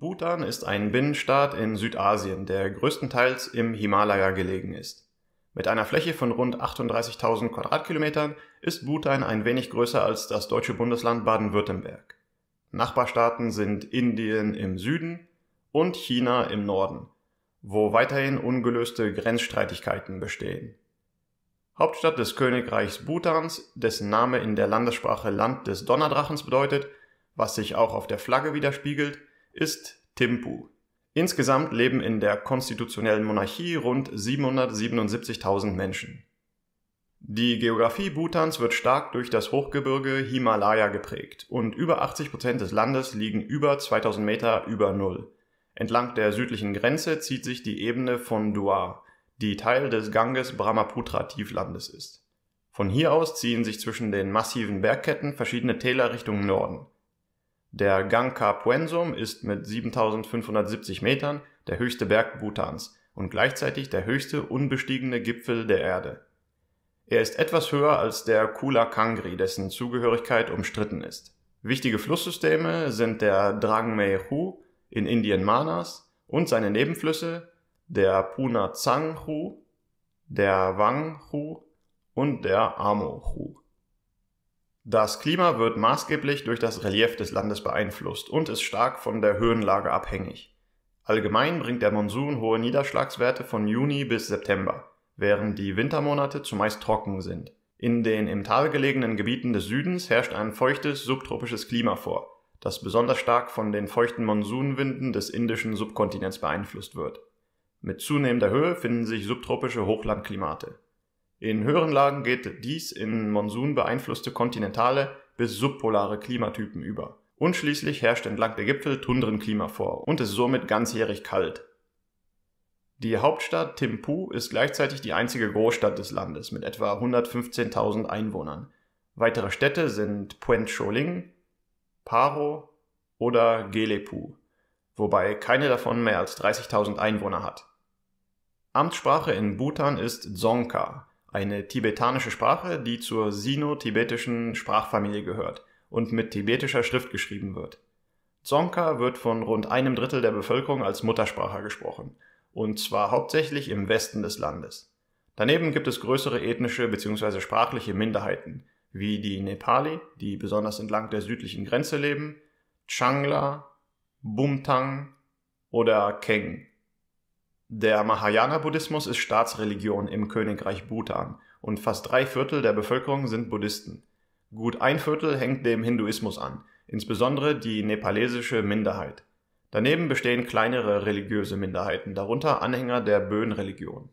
Bhutan ist ein Binnenstaat in Südasien, der größtenteils im Himalaya gelegen ist. Mit einer Fläche von rund 38.000 Quadratkilometern ist Bhutan ein wenig größer als das deutsche Bundesland Baden-Württemberg. Nachbarstaaten sind Indien im Süden und China im Norden, wo weiterhin ungelöste Grenzstreitigkeiten bestehen. Hauptstadt des Königreichs Bhutans, dessen Name in der Landessprache Land des Donnerdrachens bedeutet, was sich auch auf der Flagge widerspiegelt, ist Timpu. Insgesamt leben in der konstitutionellen Monarchie rund 777.000 Menschen. Die Geografie Bhutans wird stark durch das Hochgebirge Himalaya geprägt und über 80 Prozent des Landes liegen über 2000 Meter über Null. Entlang der südlichen Grenze zieht sich die Ebene von Duar, die Teil des Ganges Brahmaputra Tieflandes ist. Von hier aus ziehen sich zwischen den massiven Bergketten verschiedene Täler Richtung Norden. Der Gang Capuensum ist mit 7570 Metern der höchste Berg Bhutans und gleichzeitig der höchste unbestiegene Gipfel der Erde. Er ist etwas höher als der Kula Kangri, dessen Zugehörigkeit umstritten ist. Wichtige Flusssysteme sind der Drangmei Hu in Indien Manas und seine Nebenflüsse der Puna Tsang Hu, der Wang Hu und der Amo Hu. Das Klima wird maßgeblich durch das Relief des Landes beeinflusst und ist stark von der Höhenlage abhängig. Allgemein bringt der Monsun hohe Niederschlagswerte von Juni bis September, während die Wintermonate zumeist trocken sind. In den im Tal gelegenen Gebieten des Südens herrscht ein feuchtes subtropisches Klima vor, das besonders stark von den feuchten Monsunwinden des indischen Subkontinents beeinflusst wird. Mit zunehmender Höhe finden sich subtropische Hochlandklimate. In höheren Lagen geht dies in Monsun beeinflusste kontinentale bis subpolare Klimatypen über. Und schließlich herrscht entlang der Gipfel Tundrenklima vor und ist somit ganzjährig kalt. Die Hauptstadt Timpu ist gleichzeitig die einzige Großstadt des Landes mit etwa 115.000 Einwohnern. Weitere Städte sind Puent Choling, Paro oder Gelepu, wobei keine davon mehr als 30.000 Einwohner hat. Amtssprache in Bhutan ist Dzongka, eine tibetanische Sprache, die zur sino-tibetischen Sprachfamilie gehört und mit tibetischer Schrift geschrieben wird. Dzongkha wird von rund einem Drittel der Bevölkerung als Muttersprache gesprochen, und zwar hauptsächlich im Westen des Landes. Daneben gibt es größere ethnische bzw. sprachliche Minderheiten, wie die Nepali, die besonders entlang der südlichen Grenze leben, Changla, Bumtang oder Keng, der Mahayana-Buddhismus ist Staatsreligion im Königreich Bhutan und fast drei Viertel der Bevölkerung sind Buddhisten. Gut ein Viertel hängt dem Hinduismus an, insbesondere die nepalesische Minderheit. Daneben bestehen kleinere religiöse Minderheiten, darunter Anhänger der böen religion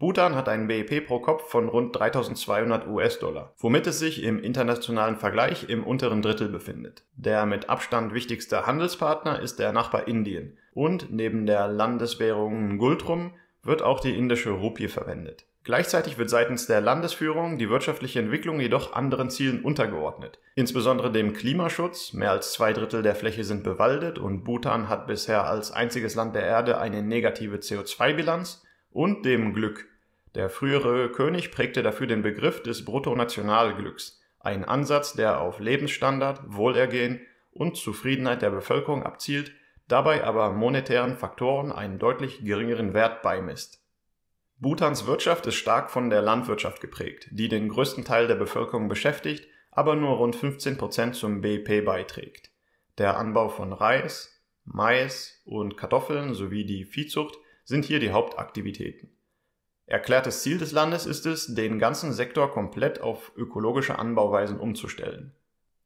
Bhutan hat einen BIP pro Kopf von rund 3200 US-Dollar, womit es sich im internationalen Vergleich im unteren Drittel befindet. Der mit Abstand wichtigste Handelspartner ist der Nachbar Indien und neben der Landeswährung Ngultrum wird auch die indische Rupie verwendet. Gleichzeitig wird seitens der Landesführung die wirtschaftliche Entwicklung jedoch anderen Zielen untergeordnet, insbesondere dem Klimaschutz. Mehr als zwei Drittel der Fläche sind bewaldet und Bhutan hat bisher als einziges Land der Erde eine negative CO2-Bilanz und dem Glück. Der frühere König prägte dafür den Begriff des Bruttonationalglücks, ein Ansatz, der auf Lebensstandard, Wohlergehen und Zufriedenheit der Bevölkerung abzielt, dabei aber monetären Faktoren einen deutlich geringeren Wert beimisst. Bhutans Wirtschaft ist stark von der Landwirtschaft geprägt, die den größten Teil der Bevölkerung beschäftigt, aber nur rund 15% Prozent zum BIP beiträgt. Der Anbau von Reis, Mais und Kartoffeln sowie die Viehzucht sind hier die Hauptaktivitäten. Erklärtes Ziel des Landes ist es, den ganzen Sektor komplett auf ökologische Anbauweisen umzustellen.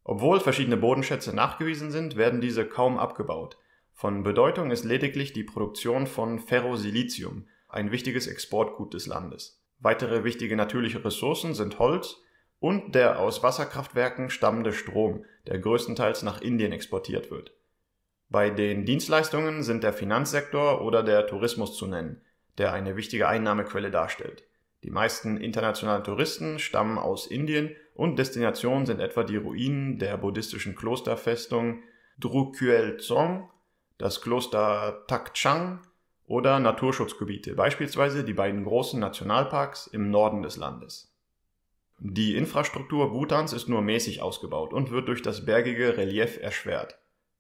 Obwohl verschiedene Bodenschätze nachgewiesen sind, werden diese kaum abgebaut. Von Bedeutung ist lediglich die Produktion von Ferrosilicium, ein wichtiges Exportgut des Landes. Weitere wichtige natürliche Ressourcen sind Holz und der aus Wasserkraftwerken stammende Strom, der größtenteils nach Indien exportiert wird. Bei den Dienstleistungen sind der Finanzsektor oder der Tourismus zu nennen, der eine wichtige Einnahmequelle darstellt. Die meisten internationalen Touristen stammen aus Indien und Destinationen sind etwa die Ruinen der buddhistischen Klosterfestung Drukyel Dzong, das Kloster Takchang oder Naturschutzgebiete, beispielsweise die beiden großen Nationalparks im Norden des Landes. Die Infrastruktur Bhutans ist nur mäßig ausgebaut und wird durch das bergige Relief erschwert.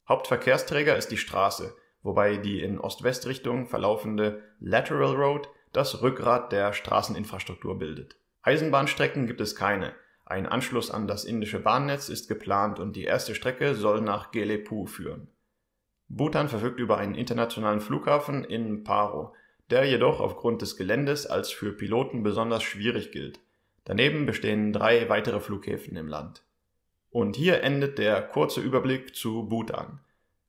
Hauptverkehrsträger ist die Straße, wobei die in Ost-West-Richtung verlaufende Lateral Road das Rückgrat der Straßeninfrastruktur bildet. Eisenbahnstrecken gibt es keine. Ein Anschluss an das indische Bahnnetz ist geplant und die erste Strecke soll nach Gelepu führen. Bhutan verfügt über einen internationalen Flughafen in Paro, der jedoch aufgrund des Geländes als für Piloten besonders schwierig gilt. Daneben bestehen drei weitere Flughäfen im Land. Und hier endet der kurze Überblick zu Bhutan.